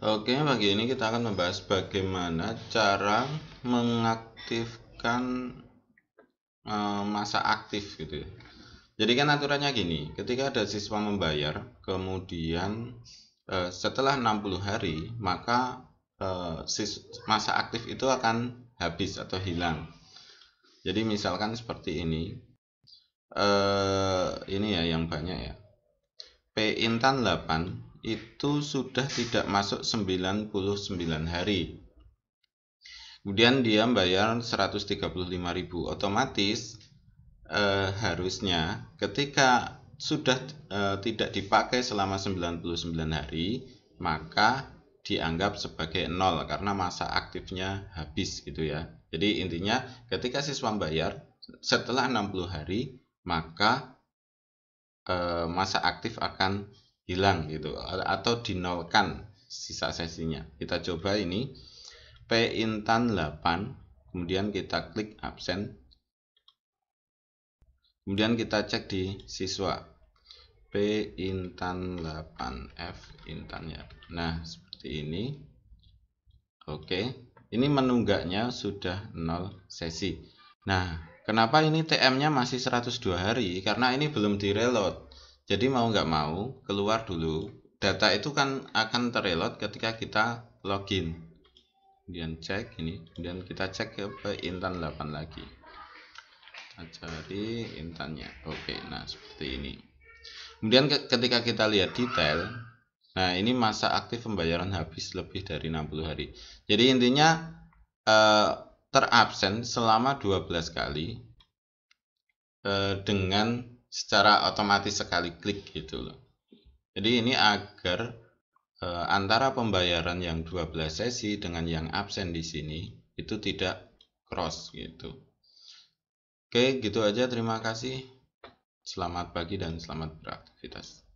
Oke, pagi ini kita akan membahas bagaimana cara mengaktifkan e, masa aktif gitu. Ya. Jadi kan aturannya gini, ketika ada siswa membayar, kemudian e, setelah 60 hari, maka e, sis, masa aktif itu akan habis atau hilang. Jadi misalkan seperti ini. E, ini ya yang banyak ya. P Intan 8 itu sudah tidak masuk 99 hari. Kemudian dia bayar 135.000 otomatis eh, harusnya ketika sudah eh, tidak dipakai selama 99 hari, maka dianggap sebagai nol karena masa aktifnya habis gitu ya. Jadi intinya ketika siswa membayar setelah 60 hari, maka eh, masa aktif akan hilang gitu atau dinolkan sisa sesinya kita coba ini P intan 8 kemudian kita klik absen kemudian kita cek di siswa P intan 8 F intan ya nah seperti ini oke ini menunggaknya sudah nol sesi nah kenapa ini TM nya masih 102 hari karena ini belum direload jadi mau nggak mau keluar dulu data itu kan akan terelot ketika kita login. Kemudian cek ini, kemudian kita cek ke, ke intan 8 lagi. Kita cari intannya. Oke, nah seperti ini. Kemudian ketika kita lihat detail, nah ini masa aktif pembayaran habis lebih dari 60 hari. Jadi intinya eh, terabsen selama 12 kali eh, dengan secara otomatis sekali klik gitu loh. Jadi ini agar e, antara pembayaran yang 12 sesi dengan yang absen di sini itu tidak cross gitu. Oke, gitu aja. Terima kasih. Selamat pagi dan selamat beraktivitas.